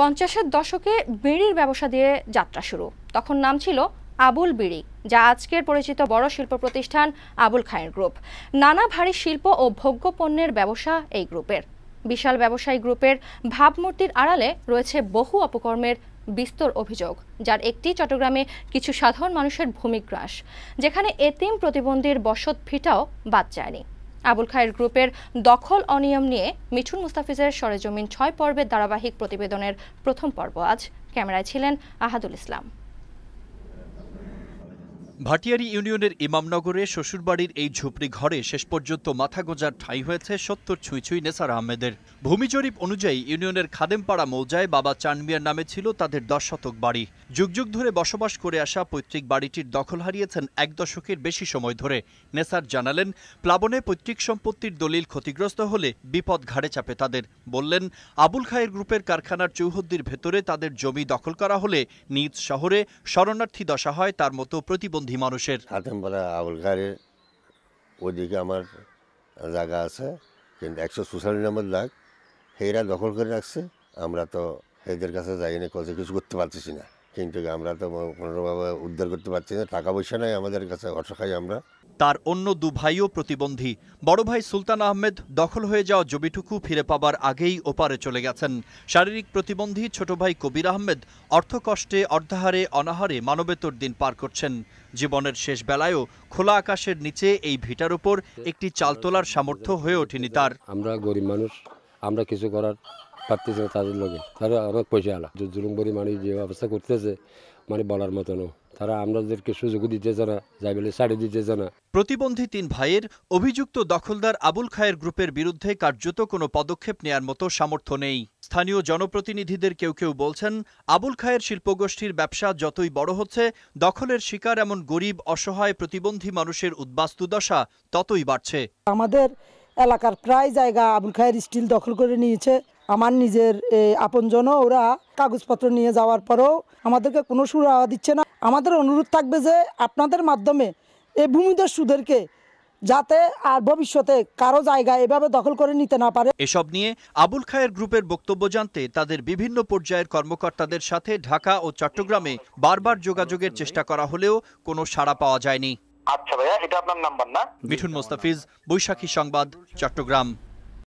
পঞ্চাশের দশকে বিড়ির ব্যবসা দিয়ে যাত্রা শুরু তখন নাম ছিল আবুল বিড়ি যা আজকের পরিচিত বড় শিল্প প্রতিষ্ঠান আবুল খায়ের গ্রুপ নানা ভারী শিল্প ও ভোগ্য পণ্যের ব্যবসা এই গ্রুপের বিশাল ব্যবসায়ী গ্রুপের ভাবমূর্তির আড়ালে রয়েছে বহু অপকর্মের বিস্তর অভিযোগ যার একটি চট্টগ্রামে কিছু সাধারণ মানুষের ভূমিগ্রাস যেখানে এতিম প্রতিবন্ধীর বসত ফিটাও বাদ যায়নি আবুল খায়ের গ্রুপের দখল অনিয়ম নিয়ে মিঠুন মুস্তাফিজের সরেজমিন ছয় পর্বের ধারাবাহিক প্রতিবেদনের প্রথম পর্ব আজ ক্যামেরায় ছিলেন আহাদুল ইসলাম ভাটিয়ারি ইউনিয়নের ইমামনগরে শ্বশুরবাড়ির এই ঝুপড়ি ঘরে শেষ পর্যন্ত মাথা গোজার ঠাঁই হয়েছে সত্তর ছুঁই ছুঁই নেসার আহমেদের ভূমি জরিপ অনুযায়ী ইউনিয়নের খাদেমপাড়া মৌজায় বাবা চানমিয়ার নামে ছিল তাদের দশ শতক বাড়ি যুগ যুগ ধরে বসবাস করে আসা পৈতৃক বাড়িটির দখল হারিয়েছেন এক দশকের বেশি সময় ধরে নেসার জানালেন প্লাবনে পৈতৃক সম্পত্তির দলিল ক্ষতিগ্রস্ত হলে বিপদ ঘাড়ে চাপে তাদের বললেন আবুল খায়ের গ্রুপের কারখানার চৌহদ্দির ভেতরে তাদের জমি দখল করা হলে নিজ শহরে শরণার্থী দশা হয় তার মতো প্রতিবন্ধী ধীমারসের হাতেমপাড়া আবুল খায়ের ওইদিকে আমার জায়গা আছে কিন্তু একশো চুষাল্লিশ নম্বর লাখ হেরা দখল করে রাখছে আমরা তো হেদের কাছে যাইনি কত কিছু করতে পারতেছি না কিন্তু আমরা তো কোনোভাবে উদ্ধার করতে পারছি না টাকা পয়সা নাই আমাদের কাছে অসহায় আমরা তার অন্য দু ভাইও প্রতিবন্ধী বড় ভাই সুলতান আহমেদ দখল হয়ে যাওয়া জমিটুকু ফিরে পাবার আগেই ওপারে চলে গেছেন শারীরিক প্রতিবন্ধী ছোট ভাই কবির আহমেদ অর্থকষ্টে অর্ধাহারে অনাহারে মানবেতর দিন পার করছেন জীবনের শেষ বেলায়ও খোলা আকাশের নিচে এই ভিটার উপর একটি চালতোলার সামর্থ্য হয়ে ওঠেনি তার আমরা গরিব মানুষ আমরা কিছু করার পারতেছে না তাদের লোকে তারা অনেক পয়সা আলা যে জুলুমবরি মানুষ যে অবস্থা করতেছে মানে বলার মতো নয় তারা আমাদেরকে সুযোগ দিতে জানা যাই বলে ছাড়ে দিতে জানা প্রতিবন্ধী তিন ভাইয়ের অভিযুক্ত দখলদার আবুল খায়ের গ্রুপের বিরুদ্ধে কার্যত কোনো পদক্ষেপ নেয়ার মতো সামর্থ্য নেই স্থানীয় জনপ্রতিনিধিদের কেউ কেউ বলছেন আবুল খায়ের শিল্পগোষ্ঠীর ব্যবসা যতই বড় হচ্ছে দখলের শিকার এমন গরিব অসহায় প্রতিবন্ধী মানুষের উদ্বাস্তু দশা ততই বাড়ছে আমাদের এলাকার প্রায় জায়গা আবুল খায়ের স্টিল দখল করে নিয়েছে আমার নিজের আপনজনও ওরা কাগজপত্র নিয়ে যাওয়ার পরও আমাদেরকে কোনো সুরা দিচ্ছে না আমাদের অনুরোধ থাকবে যে আপনাদের মাধ্যমে এই সুদেরকে যাতে আর ভবিষ্যতে কারো জায়গা এভাবে দখল করে নিতে না পারে এসব নিয়ে আবুল খায়ের গ্রুপের বক্তব্য জানতে তাদের বিভিন্ন পর্যায়ের কর্মকর্তাদের সাথে ঢাকা ও চট্টগ্রামে বারবার যোগাযোগের চেষ্টা করা হলেও কোনো সাড়া পাওয়া যায়নি আচ্ছা ভাইয়া এটা আপনার নাম্বার না মিঠুন মোস্তাফিজ বৈশাখী সংবাদ চট্টগ্রাম